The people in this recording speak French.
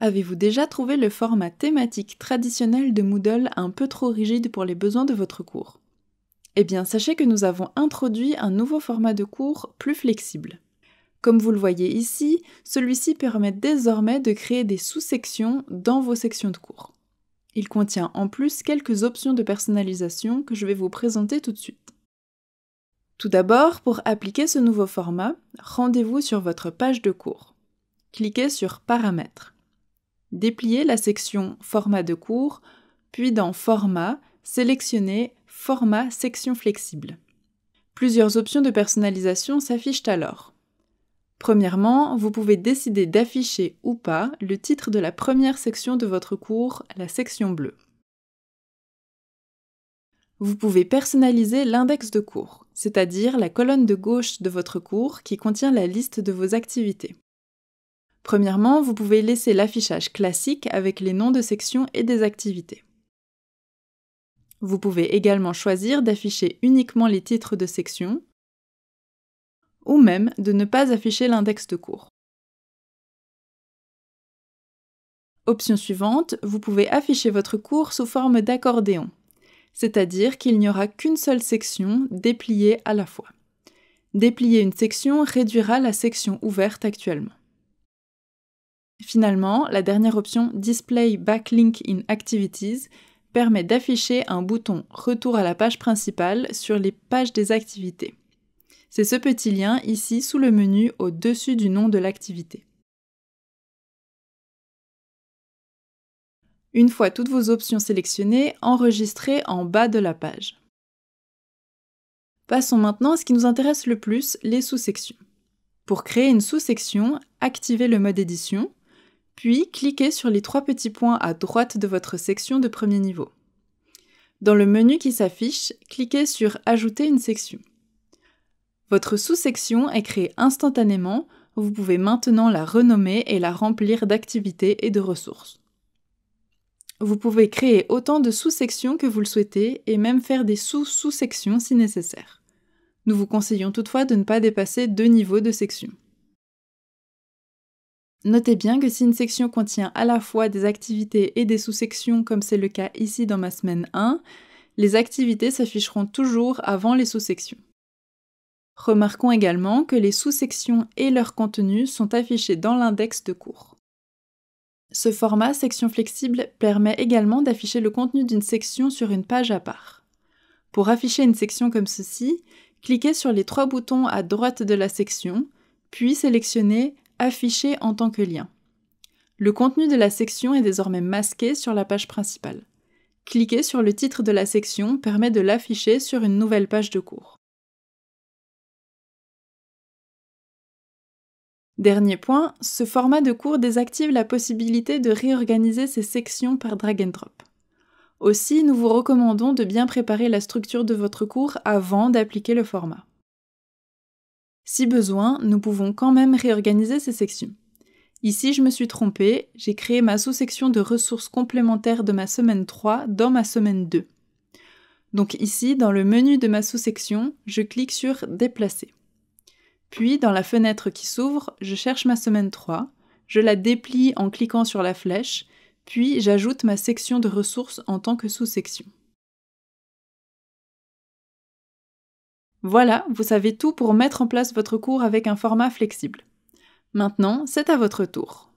Avez-vous déjà trouvé le format thématique traditionnel de Moodle un peu trop rigide pour les besoins de votre cours Eh bien, sachez que nous avons introduit un nouveau format de cours plus flexible. Comme vous le voyez ici, celui-ci permet désormais de créer des sous-sections dans vos sections de cours. Il contient en plus quelques options de personnalisation que je vais vous présenter tout de suite. Tout d'abord, pour appliquer ce nouveau format, rendez-vous sur votre page de cours. Cliquez sur Paramètres. Dépliez la section Format de cours, puis dans Format, sélectionnez Format section flexible. Plusieurs options de personnalisation s'affichent alors. Premièrement, vous pouvez décider d'afficher ou pas le titre de la première section de votre cours, la section bleue. Vous pouvez personnaliser l'index de cours, c'est-à-dire la colonne de gauche de votre cours qui contient la liste de vos activités. Premièrement, vous pouvez laisser l'affichage classique avec les noms de sections et des activités. Vous pouvez également choisir d'afficher uniquement les titres de section ou même de ne pas afficher l'index de cours. Option suivante, vous pouvez afficher votre cours sous forme d'accordéon, c'est-à-dire qu'il n'y aura qu'une seule section dépliée à la fois. Déplier une section réduira la section ouverte actuellement. Finalement, la dernière option Display Backlink in Activities permet d'afficher un bouton Retour à la page principale sur les pages des activités. C'est ce petit lien ici sous le menu au-dessus du nom de l'activité. Une fois toutes vos options sélectionnées, enregistrez en bas de la page. Passons maintenant à ce qui nous intéresse le plus, les sous-sections. Pour créer une sous-section, activez le mode édition puis cliquez sur les trois petits points à droite de votre section de premier niveau. Dans le menu qui s'affiche, cliquez sur Ajouter une section. Votre sous-section est créée instantanément, vous pouvez maintenant la renommer et la remplir d'activités et de ressources. Vous pouvez créer autant de sous-sections que vous le souhaitez et même faire des sous-sous-sections si nécessaire. Nous vous conseillons toutefois de ne pas dépasser deux niveaux de sections. Notez bien que si une section contient à la fois des activités et des sous-sections, comme c'est le cas ici dans ma semaine 1, les activités s'afficheront toujours avant les sous-sections. Remarquons également que les sous-sections et leur contenu sont affichés dans l'index de cours. Ce format section flexible permet également d'afficher le contenu d'une section sur une page à part. Pour afficher une section comme ceci, cliquez sur les trois boutons à droite de la section, puis sélectionnez affiché en tant que lien. Le contenu de la section est désormais masqué sur la page principale. Cliquer sur le titre de la section permet de l'afficher sur une nouvelle page de cours. Dernier point, ce format de cours désactive la possibilité de réorganiser ces sections par drag and drop. Aussi, nous vous recommandons de bien préparer la structure de votre cours avant d'appliquer le format. Si besoin, nous pouvons quand même réorganiser ces sections. Ici, je me suis trompée, j'ai créé ma sous-section de ressources complémentaires de ma semaine 3 dans ma semaine 2. Donc ici, dans le menu de ma sous-section, je clique sur Déplacer. Puis, dans la fenêtre qui s'ouvre, je cherche ma semaine 3, je la déplie en cliquant sur la flèche, puis j'ajoute ma section de ressources en tant que sous-section. Voilà, vous savez tout pour mettre en place votre cours avec un format flexible. Maintenant, c'est à votre tour.